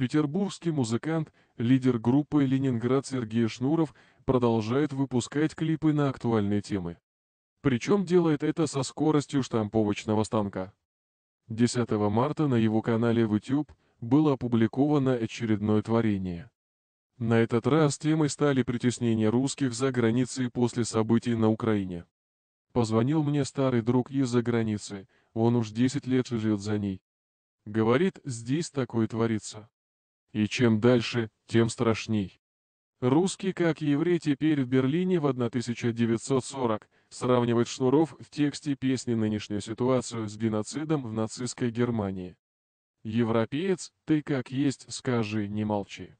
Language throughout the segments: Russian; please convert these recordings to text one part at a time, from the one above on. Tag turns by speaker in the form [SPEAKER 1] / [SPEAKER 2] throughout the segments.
[SPEAKER 1] Петербургский музыкант, лидер группы «Ленинград» Сергей Шнуров продолжает выпускать клипы на актуальные темы. Причем делает это со скоростью штамповочного станка. 10 марта на его канале в YouTube было опубликовано очередное творение. На этот раз темой стали притеснения русских за границей после событий на Украине. Позвонил мне старый друг из-за границы, он уж 10 лет живет за ней. Говорит, здесь такое творится. И чем дальше, тем страшней. Русский как еврей теперь в Берлине в 1940 сравнивает Шнуров в тексте песни нынешнюю ситуацию с геноцидом в нацистской Германии. «Европеец, ты как есть, скажи, не молчи».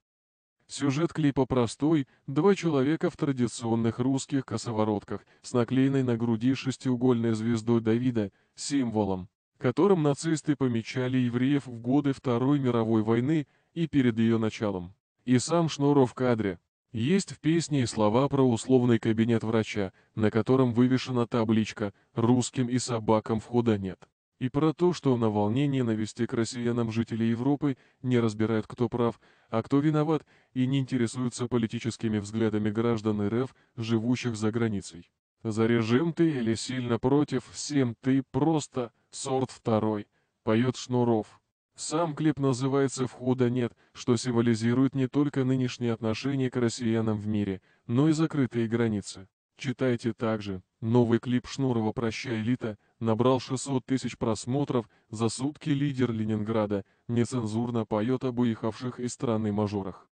[SPEAKER 1] Сюжет клипа простой, два человека в традиционных русских косоворотках с наклеенной на груди шестиугольной звездой Давида, символом, которым нацисты помечали евреев в годы Второй мировой войны, и перед ее началом. И сам Шнуров в кадре. Есть в песне и слова про условный кабинет врача, на котором вывешена табличка «Русским и собакам входа нет». И про то, что на волне ненависти к россиянам жители Европы не разбирают, кто прав, а кто виноват, и не интересуются политическими взглядами граждан РФ, живущих за границей. За режим ты или сильно против, всем ты просто, сорт второй, поет Шнуров. Сам клип называется «Входа нет», что символизирует не только нынешние отношения к россиянам в мире, но и закрытые границы. Читайте также, новый клип Шнурова «Прощай, Лита» набрал 600 тысяч просмотров, за сутки лидер Ленинграда нецензурно поет об уехавших из страны мажорах.